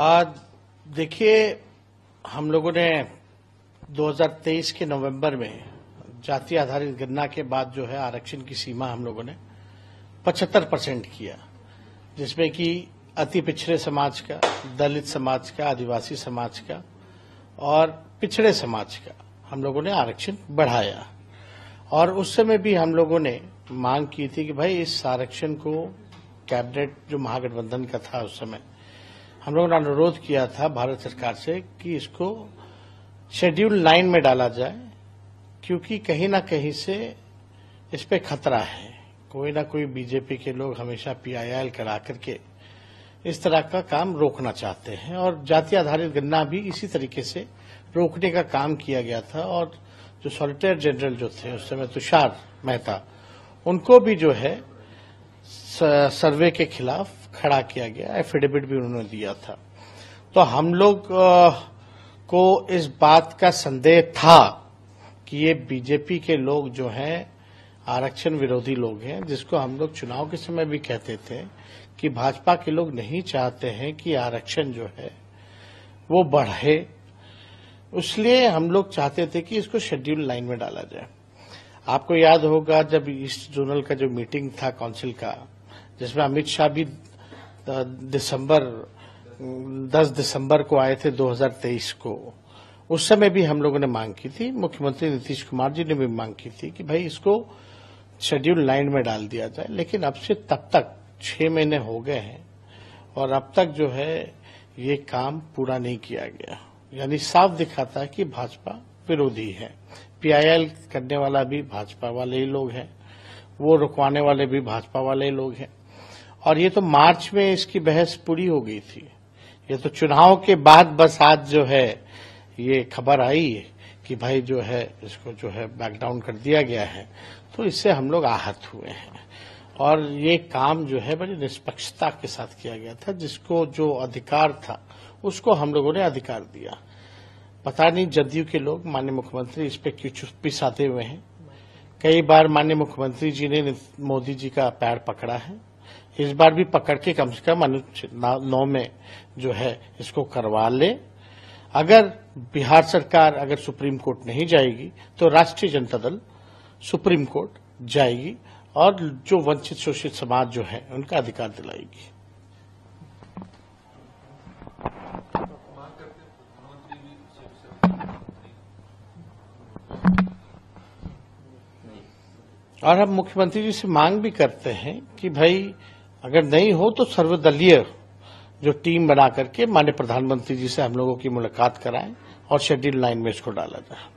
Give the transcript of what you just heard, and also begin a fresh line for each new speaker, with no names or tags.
आज देखिए हम लोगों ने 2023 के नवंबर में जाति आधारित गणना के बाद जो है आरक्षण की सीमा हम लोगों ने 75 परसेंट किया जिसमें कि अति पिछड़े समाज का दलित समाज का आदिवासी समाज का और पिछड़े समाज का हम लोगों ने आरक्षण बढ़ाया और उस समय भी हम लोगों ने मांग की थी कि भाई इस आरक्षण को कैबिनेट जो महागठबंधन का था उस समय हम लोगों ने अनुरोध किया था भारत सरकार से कि इसको शेड्यूल नाइन में डाला जाए क्योंकि कहीं ना कहीं से इस पे खतरा है कोई ना कोई बीजेपी के लोग हमेशा पीआईएल करा करके इस तरह का काम रोकना चाहते हैं और जाति आधारित गन्ना भी इसी तरीके से रोकने का काम किया गया था और जो सॉलिटेयर जनरल जो थे उस समय तुषार मेहता उनको भी जो है सर्वे के खिलाफ खड़ा किया गया एफिडेविट भी उन्होंने दिया था तो हम लोग को इस बात का संदेह था कि ये बीजेपी के लोग जो हैं आरक्षण विरोधी लोग हैं जिसको हम लोग चुनाव के समय भी कहते थे कि भाजपा के लोग नहीं चाहते हैं कि आरक्षण जो है वो बढ़े उसलिए हम लोग चाहते थे कि इसको शेड्यूल लाइन में डाला जाए आपको याद होगा जब ईस्ट जोनल का जो मीटिंग था काउंसिल का जिसमें अमित शाह भी दिसंबर 10 दिसंबर को आए थे 2023 को उस समय भी हम लोगों ने मांग की थी मुख्यमंत्री नीतीश कुमार जी ने भी मांग की थी कि भाई इसको शेड्यूल लाइन में डाल दिया जाए लेकिन अब से तब तक छह महीने हो गए हैं और अब तक जो है ये काम पूरा नहीं किया गया यानी साफ दिखाता है कि भाजपा विरोधी है पीआईएल करने वाला भी भाजपा वाले ही लोग हैं वो रुकवाने वाले भी भाजपा वाले ही लोग हैं और ये तो मार्च में इसकी बहस पूरी हो गई थी ये तो चुनाव के बाद बस आज जो है ये खबर आई कि भाई जो है इसको जो है बैकडाउन कर दिया गया है तो इससे हम लोग आहत हुए हैं और ये काम जो है बड़ी निष्पक्षता के साथ किया गया था जिसको जो अधिकार था उसको हम लोगों ने अधिकार दिया पता नहीं जदयू के लोग माननीय मुख्यमंत्री इस पर क्यों चुप्पी साधे हुए हैं कई बार माननीय मुख्यमंत्री जी ने मोदी जी का पैर पकड़ा है इस बार भी पकड़ के कम से कम अनुच्छेद नौ में जो है इसको करवा ले अगर बिहार सरकार अगर सुप्रीम कोर्ट नहीं जाएगी तो राष्ट्रीय जनता दल सुप्रीम कोर्ट जाएगी और जो वंचित शोषित समाज जो है उनका अधिकार दिलाएगी और हम मुख्यमंत्री जी से मांग भी करते हैं कि भाई अगर नहीं हो तो सर्वदलीय जो टीम बना करके माननीय प्रधानमंत्री जी से हम लोगों की मुलाकात कराएं और शेड्यूल लाइन में इसको डाला जाए